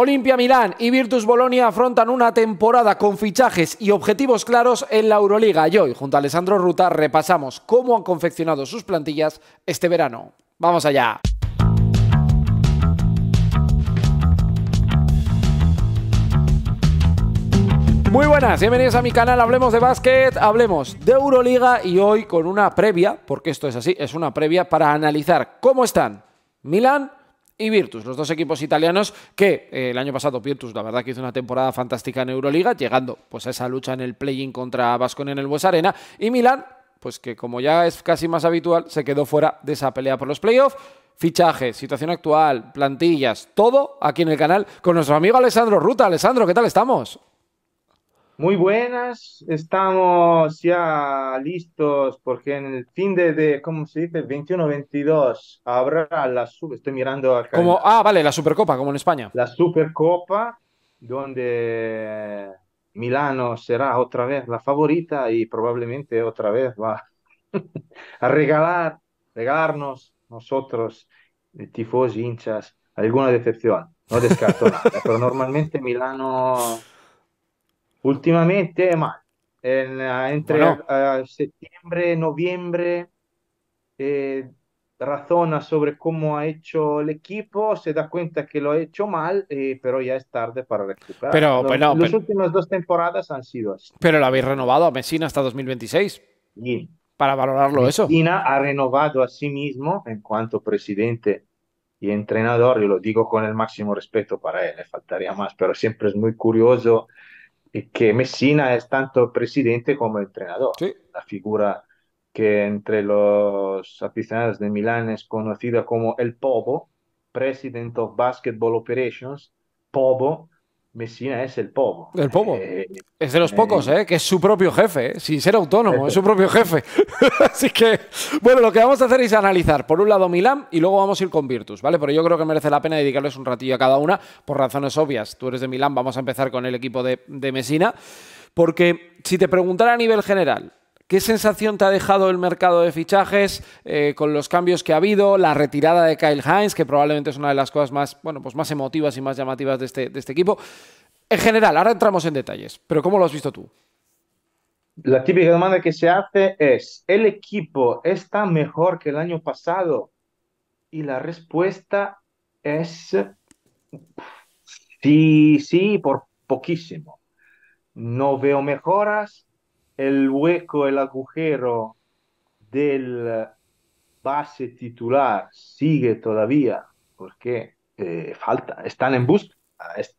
Olimpia Milán y Virtus Bolonia afrontan una temporada con fichajes y objetivos claros en la Euroliga y hoy junto a Alessandro Ruta repasamos cómo han confeccionado sus plantillas este verano. ¡Vamos allá! Muy buenas, bienvenidos a mi canal Hablemos de Básquet, hablemos de Euroliga y hoy con una previa, porque esto es así, es una previa para analizar cómo están Milán y Virtus, los dos equipos italianos que eh, el año pasado Virtus la verdad que hizo una temporada fantástica en Euroliga, llegando pues a esa lucha en el play-in contra Vascon en el Bues Arena y Milán, pues que como ya es casi más habitual, se quedó fuera de esa pelea por los playoffs. Fichaje, situación actual, plantillas, todo aquí en el canal con nuestro amigo Alessandro Ruta. Alessandro, ¿qué tal estamos? Muy buenas, estamos ya listos porque en el fin de, ¿cómo se dice? 21-22 habrá la estoy mirando al Como, ah, vale, la Supercopa, como en España. La Supercopa, donde Milano será otra vez la favorita y probablemente otra vez va a regalar, regalarnos nosotros, tifos hinchas, alguna decepción. No descarto nada, pero normalmente Milano Últimamente mal. entre septiembre y septiembre, noviembre, eh, razona sobre cómo ha hecho el equipo, se da cuenta que lo ha hecho mal, eh, pero ya es tarde para recuperar. Pero, los, las últimas dos temporadas han sido así. Pero lo habéis renovado a Messina hasta 2026. Para valorarlo eso. Messina ha renovado a sí mismo en cuanto presidente y entrenador, y lo digo con el máximo respeto para él, le faltaría más, pero siempre es muy curioso y eh, que Messina es tanto presidente como entrenador. La figura que entre los aficionados de Milán es conocida como el Pobo, President of Basketball Operations, Pobo Messina es el pomo. El pomo. Eh, es de los eh, pocos, eh, que es su propio jefe, ¿eh? sin ser autónomo, es su propio jefe. Así que, bueno, lo que vamos a hacer es analizar, por un lado, Milán y luego vamos a ir con Virtus, ¿vale? Pero yo creo que merece la pena dedicarles un ratillo a cada una, por razones obvias. Tú eres de Milán, vamos a empezar con el equipo de, de Messina, porque si te preguntara a nivel general, ¿Qué sensación te ha dejado el mercado de fichajes eh, con los cambios que ha habido, la retirada de Kyle Hines, que probablemente es una de las cosas más, bueno, pues más emotivas y más llamativas de este, de este equipo? En general, ahora entramos en detalles, pero ¿cómo lo has visto tú? La típica demanda que se hace es, ¿el equipo está mejor que el año pasado? Y la respuesta es sí, sí, por poquísimo. No veo mejoras, el hueco, el agujero del base titular sigue todavía, porque eh, falta, están en busca,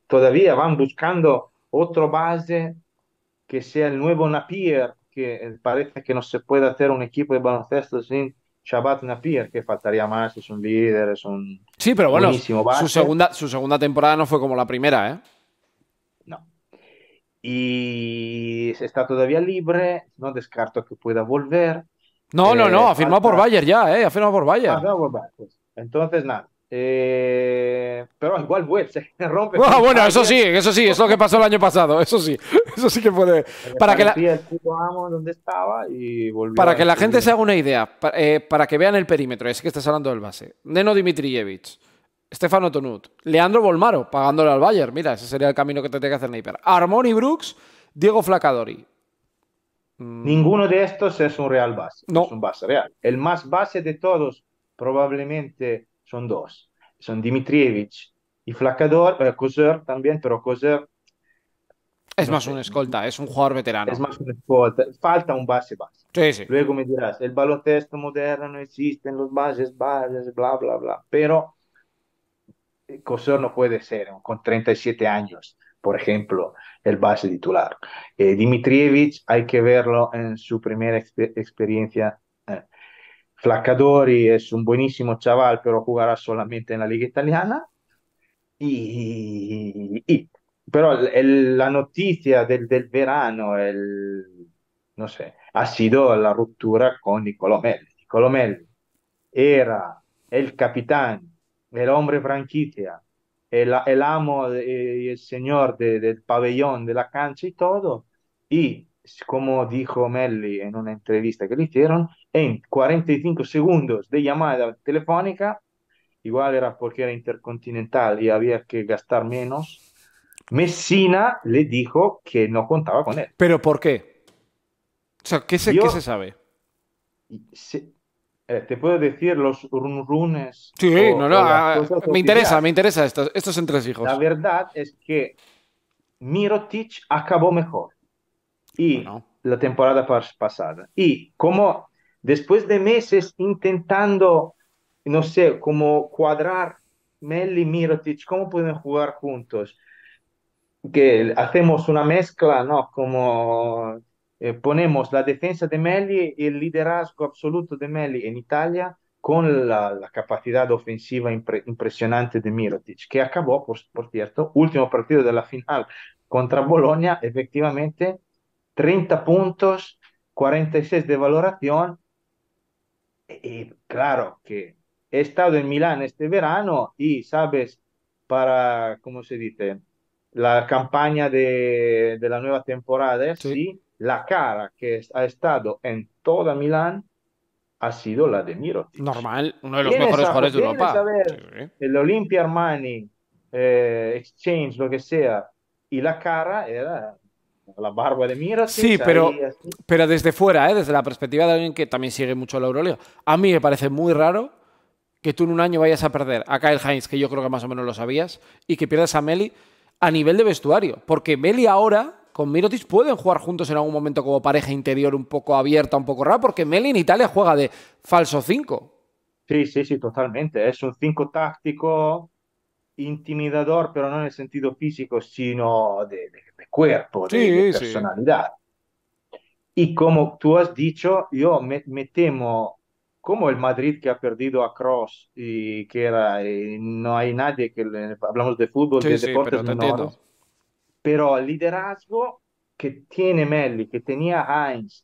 todavía van buscando otro base que sea el nuevo Napier, que eh, parece que no se puede hacer un equipo de baloncesto sin Shabbat Napier, que faltaría más, es un líder, es un... Sí, pero bueno, Su, segunda, su segunda temporada no fue como la primera, ¿eh? y está todavía libre, no descarto que pueda volver. No, no, no, eh, ha firmado por Bayer ya, ¿eh? Ha firmado por Bayer pues. Entonces, nada. Eh, pero igual vuelve, se rompe. Ah, bueno, eso sí, eso sí, es lo que pasó el año pasado, eso sí, eso sí que puede. Para que la, para que la gente se haga una idea, eh, para, que vean el perímetro, es que estás hablando del base. Neno Dimitrievich, Stefano Tonut, Leandro Bolmaro, pagándole al Bayern. Mira, ese sería el camino que te tiene que hacer Napier. Armoni Brooks, Diego Flacadori. Mm. Ninguno de estos es un real base. No. Es un base real. El más base de todos probablemente son dos. Son Dimitrievich y Flacador, eh, también, pero Coser... Es más un escolta, es un jugador veterano. Es más un escolta. Falta un base base. Sí, sí. Luego me dirás, el baloncesto moderno no en los bases, bases, bla, bla, bla. Pero Cosor no puede ser, con 37 años, por ejemplo, el base titular. Eh, Dimitrievich hay que verlo en su primera experiencia. Eh. Flaccadori es un buenísimo chaval, pero jugará solamente en la liga italiana. Y, pero la noticia del, del verano, el, no sé, ha sido la ruptura con Nicolò nicolomel era el capitán el hombre franquicia, el, amo y el señor del pabellón, de la cancha y todo. Y como dijo Melli en una entrevista que le hicieron, en 45 segundos de llamada telefónica, igual era porque era intercontinental y había que gastar menos, Messina le dijo que no contaba con él. ¿Pero por qué? O sea, ¿qué se, se sabe? Eh, te puedo decir los run runes. Sí, no, no, ah, me interesa, me interesa estos, tres hijos. La verdad es que Mirotic acabó mejor y la temporada pasada. Y como después de meses intentando, no sé, como cuadrar Mel y Mirotic, cómo pueden jugar juntos, que hacemos una mezcla, ¿no? Como eh, ponemos la defensa de Melli y e el liderazgo absoluto de Melli en Italia con la, capacidad ofensiva impresionante de Mirotic, que acabó, por, cierto, último partido de la final contra Bolonia, efectivamente, 30 puntos, 46 de valoración. Y, claro que he estado en Milán este verano y, sabes, para, ¿cómo se dice? La campaña de, la nueva temporada, ¿sí? la cara que ha estado en toda Milán ha sido la de Miro. Normal, uno de los mejores jugadores de Europa. el Olympia Armani, eh, Exchange, lo que sea, y la cara era la barba de Miro. Sí, pero, pero desde fuera, ¿eh? desde la perspectiva de alguien que también sigue mucho la Euroleo. A mí me parece muy raro que tú en un año vayas a perder a Kyle Heinz, que yo creo que más o menos lo sabías, y que pierdas a Meli a nivel de vestuario. Porque Meli ahora con Mirotic pueden jugar juntos en algún momento como pareja interior un poco abierta, un poco rara, porque Melin Italia juega de falso 5. Sí, sí, sí, totalmente. Es un 5 táctico, intimidador, pero no en el sentido físico, sino de, cuerpo, de, personalidad. Y como tú has dicho, yo me, temo, como el Madrid que ha perdido a Cross y que era, eh, no hay nadie que hablamos de fútbol, de deportes pero el liderazgo que tiene Melli, que tenía Heinz,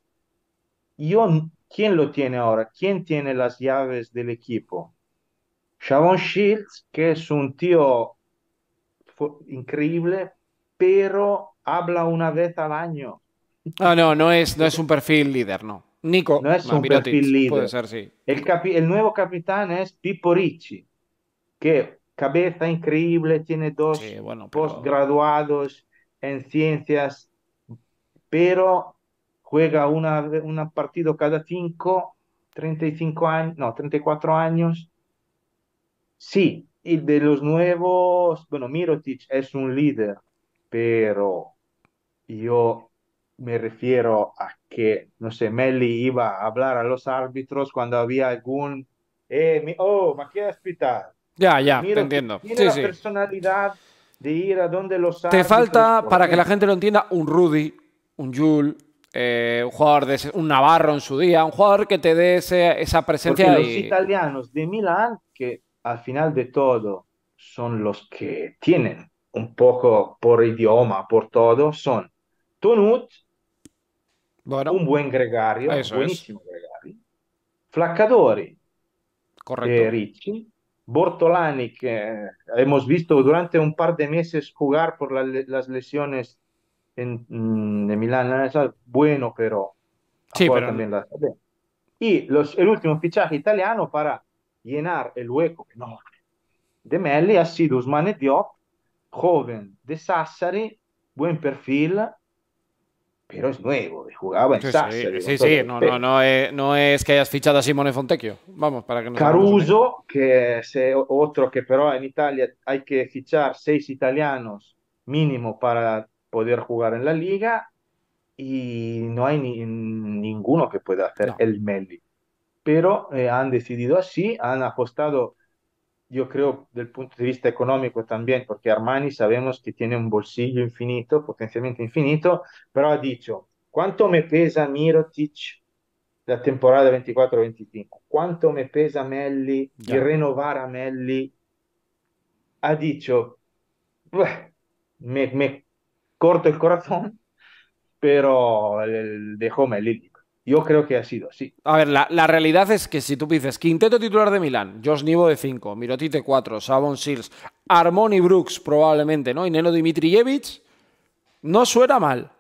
yo, ¿quién lo tiene ahora? ¿Quién tiene las llaves del equipo? Shavon Shields, que es un tío increíble, pero habla una vez al año. No, ah, no, no es, no es un perfil líder, no. Nico, no es un perfil líder. Puede ser, el, el, nuevo capitán es Pippo Ricci, que cabeza increíble, tiene dos postgraduados en ciencias, pero juega una, un partido cada 5, 35 años, no, 34 años. Sí, y de los nuevos, bueno, Mirotic es un líder, pero yo me refiero a que, no sé, Melli iba a hablar a los árbitros cuando había algún, eh, oh, me qué hospital. Ya, ya, entiendo. Tiene sí, personalidad de ir a donde los... Te falta, para que la gente lo entienda, un Rudy, un Jul, eh, un jugador un Navarro en su día, un jugador que te dé esa presencia. los italianos de Milán, que al final de todo son los que tienen un poco por idioma, por todo, son Tonut, un buen gregario, buenísimo gregario, Flaccadori, Correcto. Eh, Ricci, Bortolani, que hemos visto durante un par de meses jugar por las lesiones en, mm, de Milán, ah, bueno, pero, sí, pero... También Y los, el último fichaje italiano para llenar el hueco no, de Melli ha sido Usmane Diop, joven de Sassari, buen perfil, pero es nuevo, jugaba en sí, Sí, sí, No, no, eh, no, es, que hayas fichado a Simone Fontecchio. Vamos, para que Caruso, que es eh, otro que pero en Italia hay que fichar seis italianos mínimo para poder jugar en la liga y no hay ninguno que pueda hacer el Melli. Pero eh, han decidido así, han apostado yo creo, del punto de vista económico también, porque Armani sabemos que tiene un bolsillo infinito, potencialmente infinito, pero ha dicho, ¿cuánto me pesa Mirotic la temporada 24-25? ¿Cuánto me pesa Melli? Yeah. Y renovar Melli? Ha dicho, me, me corto el corazón, pero dejó Melli Yo creo que ha sido así. A ver, la, realidad es que si tú dices quinteto titular de Milán, Josh Nivo de 5, Miroti de 4, Savon Seals, Armoni Brooks probablemente, ¿no? Y Neno Dimitrievich, no suena mal.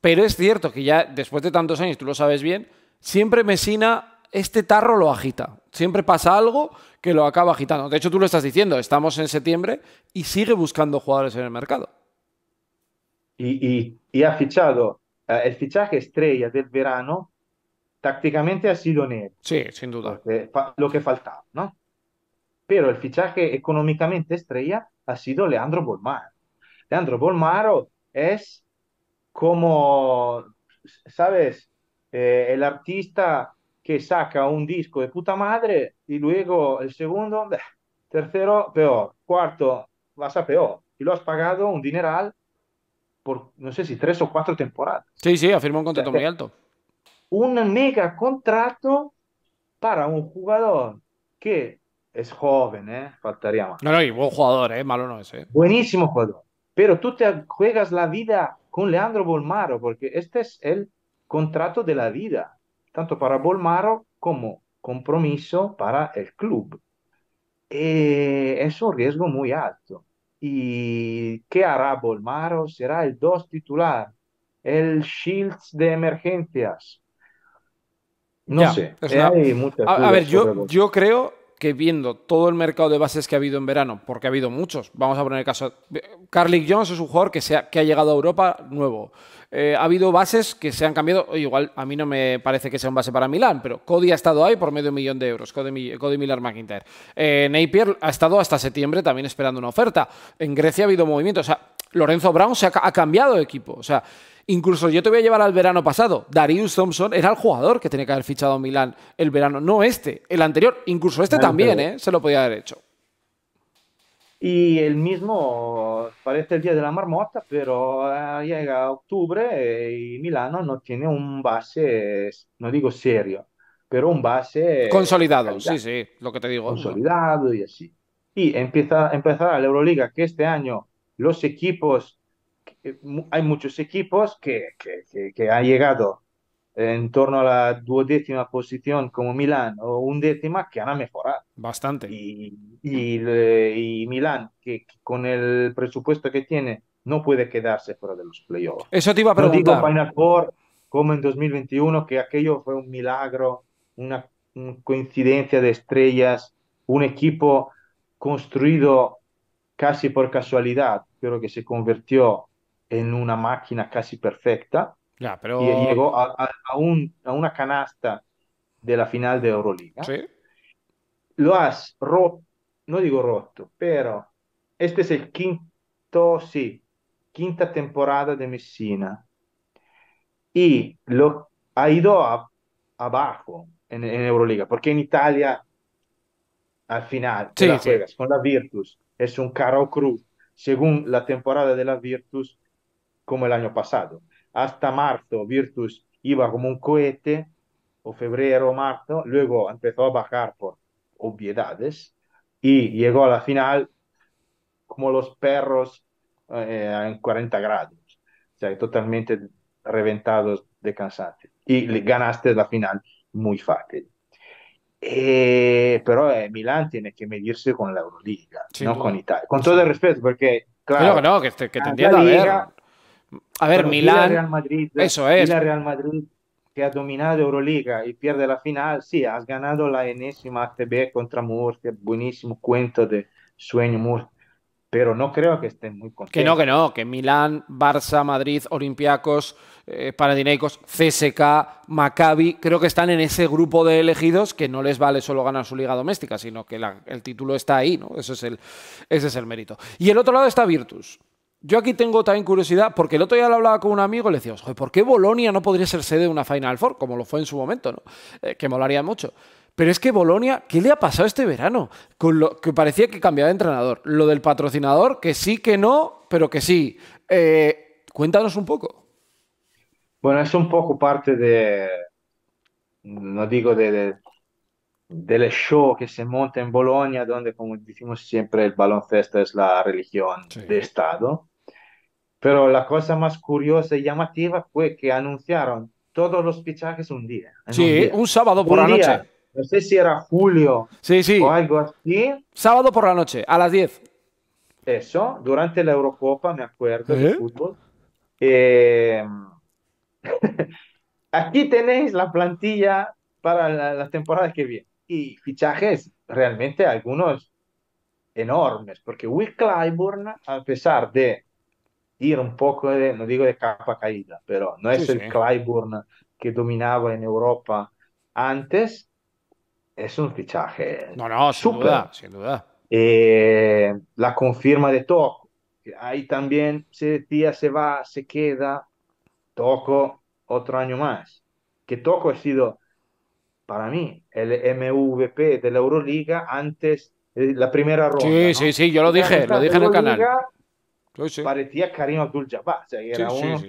Pero es cierto que ya después de tantos años, tú lo sabes bien, siempre Mesina este tarro lo agita. Siempre pasa algo que lo acaba agitando. De hecho, tú lo estás diciendo, estamos en septiembre y sigue buscando jugadores en el mercado. y, y ha fichado el eh, fichaje estrella del verano tácticamente ha sido Neto. Sí, sin duda. Lo que faltaba, ¿no? Pero el fichaje económicamente estrella ha sido Leandro Bolmaro. Leandro Bolmaro es como, ¿sabes? Eh, el artista que saca un disco de puta madre y luego el segundo, tercero, peor, cuarto, vas a peor. Y lo has pagado un dineral por, no sé si tres o cuatro temporadas. Sí, sí, afirmó un contrato muy alto. Un mega contrato para un jugador que es joven, ¿eh? faltaría más. No, no, y buen jugador, ¿eh? malo no es. ¿eh? Buenísimo jugador. Pero tú te juegas la vida con Leandro Bolmaro, porque este es el contrato de la vida, tanto para Bolmaro como compromiso para el club. Eh, es un riesgo muy alto. ¿Y qué hará Bolmaro? Será el dos titular, el Shields de emergencias. No sé. Eh, a, ver, yo, yo creo que viendo todo el mercado de bases que ha habido en verano, porque ha habido muchos, vamos a poner el caso, Carly Jones es un jugador que, ha, que ha llegado a Europa nuevo. Eh, ha habido bases que se han cambiado, igual a mí no me parece que sea un base para Milán, pero Cody ha estado ahí por medio millón de euros, Cody, Miller McIntyre. Eh, Napier ha estado hasta septiembre también esperando una oferta. En Grecia ha habido movimientos, o sea, Lorenzo Brown se ha, ha cambiado de equipo, o sea... Incluso yo te voy a llevar al verano pasado. Darius Thompson era el jugador que tenía que haber fichado a Milán el verano, no este, el anterior. Incluso este ah, también, ¿eh? Se lo podía haber hecho. Y el mismo parece el día de la marmota, pero ah, llega octubre eh, y Milano no tiene un base, no digo serio, pero un base. Consolidado, sí, sí, lo que te digo. Consolidado y así. Y empieza, empezará la Euroliga, que este año los equipos hay muchos equipos que, que, que, han llegado en torno a la duodécima posición como Milán o undécima que han mejorado. Bastante. Y, y, Milán, que, con el presupuesto que tiene, no puede quedarse fuera de los playoffs. Eso te iba a preguntar. digo Final como en 2021, que aquello fue un milagro, una coincidencia de estrellas, un equipo construido casi por casualidad, pero que se convirtió en una máquina casi perfecta pero... y llegó a, un, a, una canasta de la final de Euroliga. Lo has roto, no digo roto, pero este es el quinto, sí, quinta temporada de Messina y lo ha ido abajo en, Euroliga, porque en Italia al final con la Virtus, es un caro cruz según la temporada de la Virtus, como el año pasado. Hasta marzo Virtus iba como un cohete, o febrero, marzo, luego empezó a bajar por obviedades y llegó a la final como los perros eh, en 40 grados, o sea, totalmente reventados de cansancio. Y ganaste la final muy fácil. Eh, pero eh, Milán tiene que medirse con la Euroliga, no con Italia. Con todo el respeto, porque claro, no, no, que, te, que entiendo, a ver, Milán. Real Madrid, eso es. La Real Madrid que ha dominado Euroliga y pierde la final. Sí, has ganado la enésima ACB contra Murcia. Buenísimo cuento de sueño Murcia. Pero no creo que estén muy contentos. Que no, que no. Que Milán, Barça, Madrid, Olympiacos, eh, CSK, Maccabi, creo que están en ese grupo de elegidos que no les vale solo ganar su liga doméstica, sino que el título está ahí, ¿no? Ese es el, ese es el mérito. Y el otro lado está Virtus. Yo aquí tengo también curiosidad, porque el otro día lo hablaba con un amigo y le decíamos, ¿por qué Bolonia no podría ser sede de una Final Four? Como lo fue en su momento, ¿no? Eh, que molaría mucho. Pero es que Bolonia, ¿qué le ha pasado este verano? Con lo que parecía que cambiaba de entrenador. Lo del patrocinador, que sí, que no, pero que sí. Eh, cuéntanos un poco. Bueno, es un poco parte de, no digo de, del show que se monta en Bolonia, donde, como decimos siempre, el baloncesto es la religión de Estado. Pero la cosa más curiosa y llamativa fue que anunciaron todos los fichajes un día. Sí, un, sábado por la noche. No sé si era julio sí, sí. o algo así. Sábado por la noche, a las 10. Eso, durante la Eurocopa, me acuerdo, de ¿Eh? fútbol. Eh, aquí tenéis la plantilla para las temporadas que viene. Y fichajes, realmente algunos enormes, porque Will Clyburn, a pesar de ir un poco, de, no digo de capa caída, pero no es el Clyburn que dominaba en Europa antes, es un fichaje. No, no, sin duda, sin duda. Eh, la confirma de Toco, ahí también se decía se va, se queda, Toco otro año más. Que Toco ha sido, para mí, el MVP de la Euroliga antes la primera ronda. Sí, sí, sí, yo lo este dije, lo dije en el canal parecía Karim Abdul-Jabbar. era uno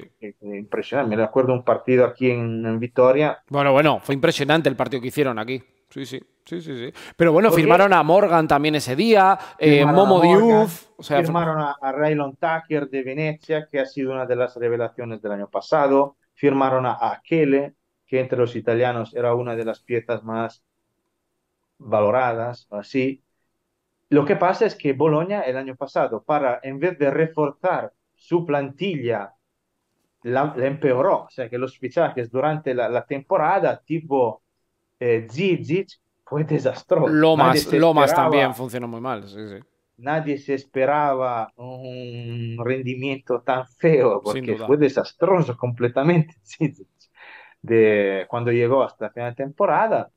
impresionante. Me recuerdo un partido aquí en, Vitoria. Bueno, bueno, fue impresionante el partido que hicieron aquí. Sí, sí, sí, sí, Pero bueno, firmaron a Morgan también ese día, eh, Momo Diouf. O sea, firmaron a, Raylon Tucker de Venecia, que ha sido una de las revelaciones del año pasado. Firmaron a Akele que entre los italianos era una de las piezas más valoradas, así. Lo que pasa es que Bologna, el año pasado, para en vez de reforzar su plantilla, la, empeoró. O sea, que los fichajes durante la, temporada, tipo eh, Zizic, fue desastroso. Lomas, Lomas también funcionó muy mal, sí, sí. Nadie se esperaba un rendimiento tan feo, porque fue desastroso completamente Zizic. De, cuando llegó hasta la final de temporada,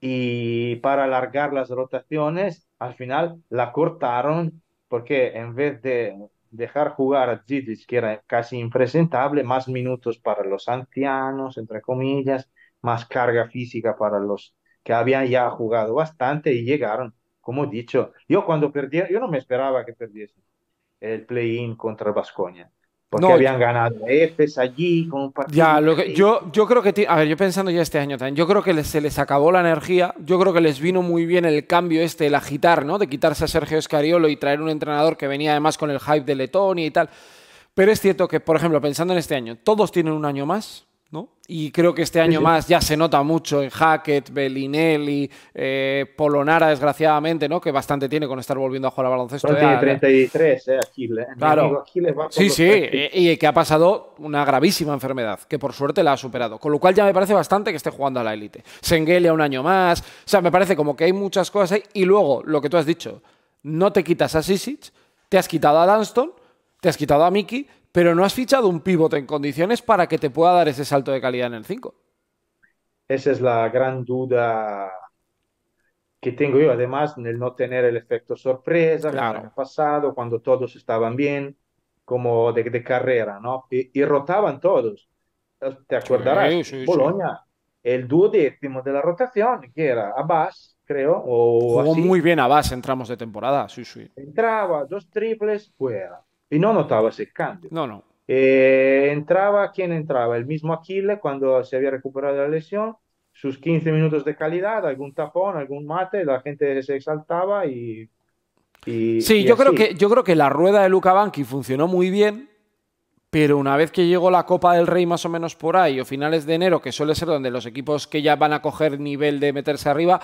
y para alargar las rotaciones, al final la cortaron porque en vez de dejar jugar a Zidic, que era casi impresentable, más minutos para los ancianos, entre comillas, más carga física para los que habían ya jugado bastante y llegaron, como he dicho, yo cuando perdí, yo no me esperaba que perdiese el play-in contra Basconia porque habían ganado EFES allí con Ya, lo que, yo, yo creo que, a ver, yo pensando ya este año también, yo creo que se les acabó la energía, yo creo que les vino muy bien el cambio este, el agitar, ¿no? De quitarse a Sergio Escariolo y traer un entrenador que venía además con el hype de Letonia y tal. Pero es cierto que, por ejemplo, pensando en este año, todos tienen un año más, ¿no? Y creo que este año más ya se nota mucho en Hackett, Bellinelli, eh, Polonara, desgraciadamente, ¿no? Que bastante tiene con estar volviendo a jugar a baloncesto. 33, eh, ¿eh? va sí, sí, y que ha pasado una gravísima enfermedad, que por suerte la ha superado. Con lo cual ya me parece bastante que esté jugando a la élite. Senghelia un año más. O sea, me parece como que hay muchas cosas ahí. Y luego, lo que tú has dicho, no te quitas a Sisic, te has quitado a Dunston, te has quitado a Miki pero no has fichado un pivote en condiciones para que te pueda dar ese salto de calidad en el 5. Esa es la gran duda que tengo yo, además, en el no tener el efecto sorpresa, el año pasado, cuando todos estaban bien, como de, carrera, ¿no? Y, rotaban todos. Te acordarás, sí, el duodécimo de la rotación, que era Abbas, creo, o muy bien Abbas entramos de temporada, sí, sí. Entraba, dos triples, fuera y no notaba ese cambio. No, no. Eh, entraba quien entraba, el mismo Aquiles cuando se había recuperado de la lesión, sus 15 minutos de calidad, algún tapón, algún mate, la gente se exaltaba y... y sí, yo, creo que, yo creo que la rueda de Luca Banqui funcionó muy bien, pero una vez que llegó la Copa del Rey más o menos por ahí, o finales de enero, que suele ser donde los equipos que ya van a coger nivel de meterse arriba,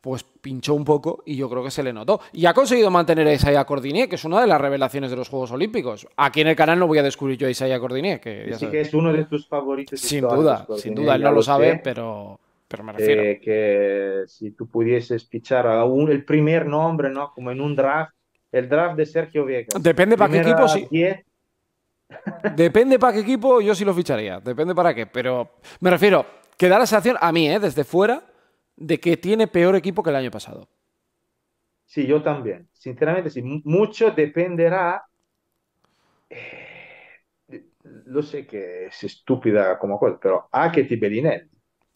pues pinchó un poco y yo creo que se le notó. Y ha conseguido mantener a Isaiah Cordinier, que es una de las revelaciones de los Juegos Olímpicos. Aquí en el canal no voy a descubrir yo a Isaiah Cordinier. Que que es uno de tus favoritos. Sin duda, sin duda, él no lo sabe, pero pero me eh, refiero. que si tú pudieses fichar a el primer nombre, ¿no? Como en un draft, el draft de Sergio Viegas. Depende para qué equipo, sí. Depende para qué equipo, yo sí lo ficharía. Depende para qué. Pero me refiero, que da la sensación a mí, ¿eh? desde fuera, de que tiene peor equipo que el año pasado. Sí, yo también. Sinceramente, sí. Mucho dependerá. Eh, no lo sé que es estúpida como cosa, pero a y Bellinelli.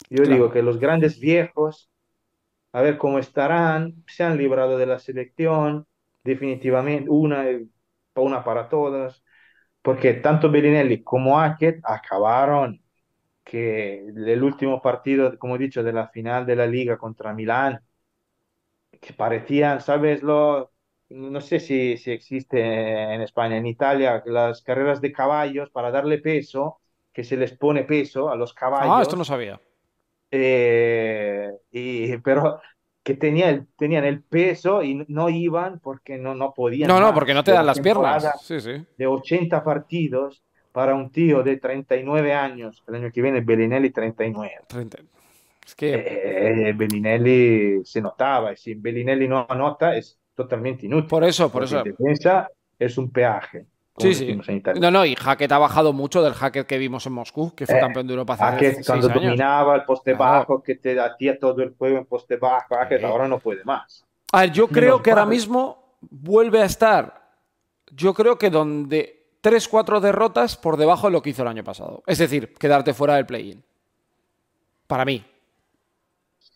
Yo digo que los grandes viejos, a ver cómo estarán, se han librado de la selección, definitivamente, una, eh, para todas, porque tanto Bellinelli como Hackett acabaron que el último partido, como he dicho, de la final de la liga contra Milán, que parecían, ¿sabes? no sé si, si existe en España, en Italia, las carreras de caballos para darle peso, que se les pone peso a los ah, caballos. Ah, esto no sabía. Eh, y, pero que tenían el peso y no iban porque no, no podían. No, no, porque no te dan las piernas. De 80 partidos para un tío de 39 años, el año que viene Bellinelli 39. 30. Es que... Eh, Bellinelli se notaba, y si Bellinelli no anota es totalmente inútil. Por eso, por eso. defensa es un peaje. Sí, sí. No, no, y Hackett ha bajado mucho del Hackett que vimos en Moscú, que fue eh, campeón de Europa hace Hackett, cuando dominaba el poste bajo, que te tía todo el juego en poste bajo, Hackett ahora no puede más. A ver, yo creo que ahora mismo vuelve a estar. Yo creo que donde Tres, cuatro derrotas por debajo de lo que hizo el año pasado. Es decir, quedarte fuera del play-in. Para mí.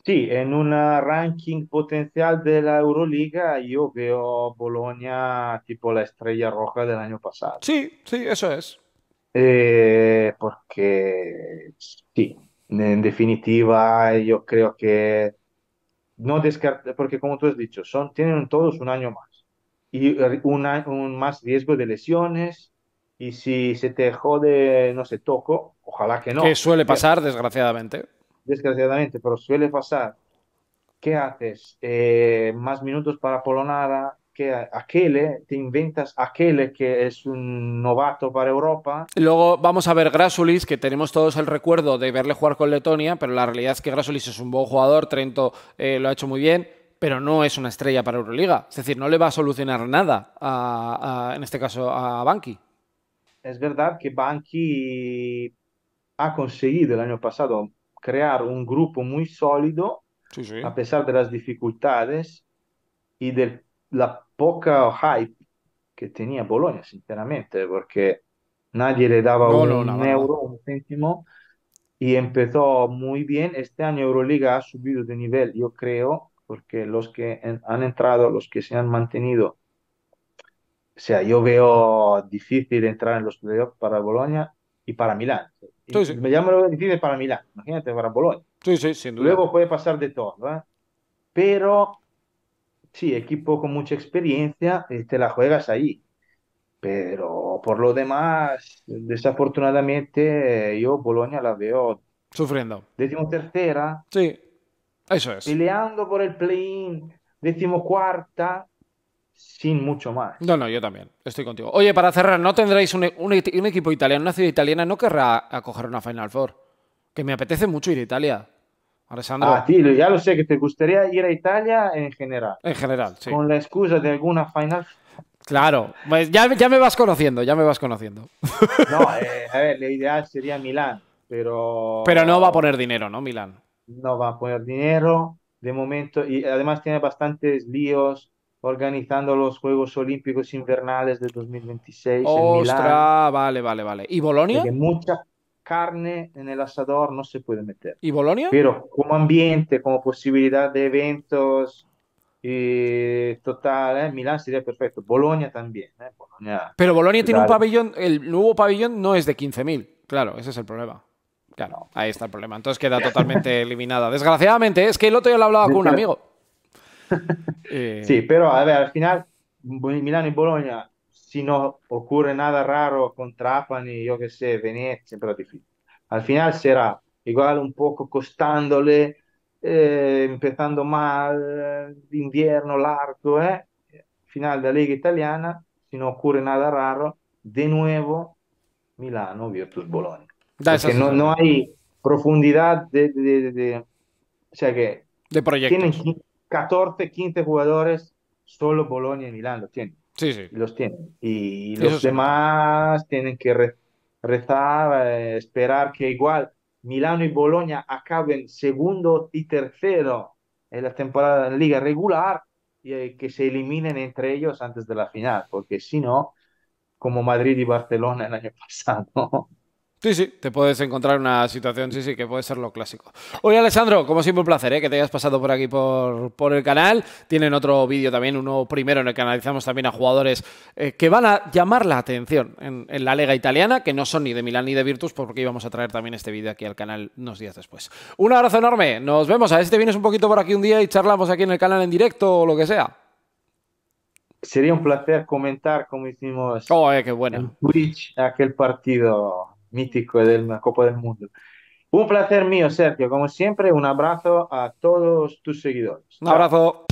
Sí, en un ranking potencial de la Euroliga yo veo Bolonia tipo la estrella roja del año pasado. Sí, sí, eso es. Eh, porque sí, en definitiva yo creo que no descarte porque como tú has dicho, son, tienen todos un año más y eh, un más riesgo de lesiones, y si se te jode, no sé, toco, ojalá que no. Que suele pasar, desgraciadamente. Desgraciadamente, pero suele pasar. ¿Qué haces? Eh, más minutos para Polonara, que aquele te inventas aquele que es un novato para Europa. Luego vamos a ver Grasulis, que tenemos todos el recuerdo de verle jugar con Letonia, pero la realidad es que Grasulis es un buen jugador, Trento eh, lo ha hecho muy bien, pero no es una estrella para Euroliga. Es decir, no le va a solucionar nada, en este caso, a banqui es verdad que Banqui ha conseguido el año pasado crear un grupo muy sólido, a pesar de las dificultades y de la poca hype que tenía Bolonia, sinceramente, porque nadie le daba un, euro, un céntimo, y empezó muy bien. Este año Euroliga ha subido de nivel, yo creo, porque los que han entrado, los que se han mantenido, o sea, yo veo difícil entrar en los playoffs para Bolonia y para Milán. Me llamo lo difícil para Milán, imagínate, para Bolonia. Sí, sí, sin duda. Luego puede pasar de todo, ¿eh? Pero sí, equipo con mucha experiencia, te este, la juegas ahí. Pero por lo demás, desafortunadamente, yo Bolonia la veo sufriendo. Décimo tercera. Sí, eso es. Peleando por el play-in, décimo cuarta sin mucho más. No, no, yo también. Estoy contigo. Oye, para cerrar, ¿no tendréis e, e, un, equipo italiano, una ciudad italiana, no querrá acoger una Final Four? Que me apetece mucho ir a Italia. Alessandro. A ah, ya lo sé, que te gustaría ir a Italia en general. En general, sí. Con la excusa de alguna Final Claro, pues ya, ya me vas conociendo, ya me vas conociendo. No, eh, a ver, la idea sería Milán, pero... Pero no va a poner dinero, ¿no, Milán? No va a poner dinero, de momento, y además tiene bastantes líos organizando los Juegos Olímpicos Invernales de 2026. ¡Ostras! vale, vale, vale. ¿Y Bolonia? mucha carne en el asador no se puede meter. ¿Y Bolonia? Pero como ambiente, como posibilidad de eventos, eh, total, eh, Milán sería perfecto. Bolonia también. Eh, Pero Bolonia tiene un pabellón, el nuevo pabellón no es de 15.000. Claro, ese es el problema. Claro, ahí está el problema. Entonces queda totalmente eliminada. Desgraciadamente, es que el otro día lo hablaba con un amigo. eh... sí, pero al final Milano e Bologna, si no occorre nada raro con Trapani, io che sé, Venecia, pero difícil. Al final sarà igual un poco costandole, eh, empezando mal, invierno largo, ¿eh? final della Lega Italiana, si no occorre nada raro, di nuovo Milano, Virtus Bologna. Dai, Porque no, no, hay profundidad de, de, de, de o sea que de proyecto. 14, 15 jugadores, solo Bolonia y Milán los tienen. Sí, sí. Los tienen. Y los demás tienen que rezar, eh, esperar que igual Milano y Bolonia acaben segundo y tercero en la temporada de la liga regular y eh, que se eliminen entre ellos antes de la final, porque si no, como Madrid y Barcelona el año pasado. Sí, sí, te puedes encontrar una situación, sí, sí, que puede ser lo clásico. Oye, Alessandro, como siempre un placer, ¿eh? que te hayas pasado por aquí por, el canal. Tienen otro vídeo también, uno primero en el que analizamos también a jugadores eh, que van a llamar la atención en, la Lega Italiana, que no son ni de Milán ni de Virtus, porque íbamos a traer también este vídeo aquí al canal unos días después. Un abrazo enorme, nos vemos, a ver si te vienes un poquito por aquí un día y charlamos aquí en el canal en directo o lo que sea. Sería un placer comentar como hicimos oh, qué bueno. en Twitch aquel partido mítico de Copa del Mundo. Un placer mío, Sergio. Como siempre, un abrazo a todos tus seguidores. Un abrazo.